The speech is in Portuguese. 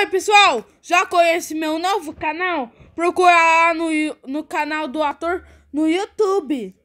Oi pessoal, já conhece meu novo canal? Procura lá no, no canal do ator no YouTube.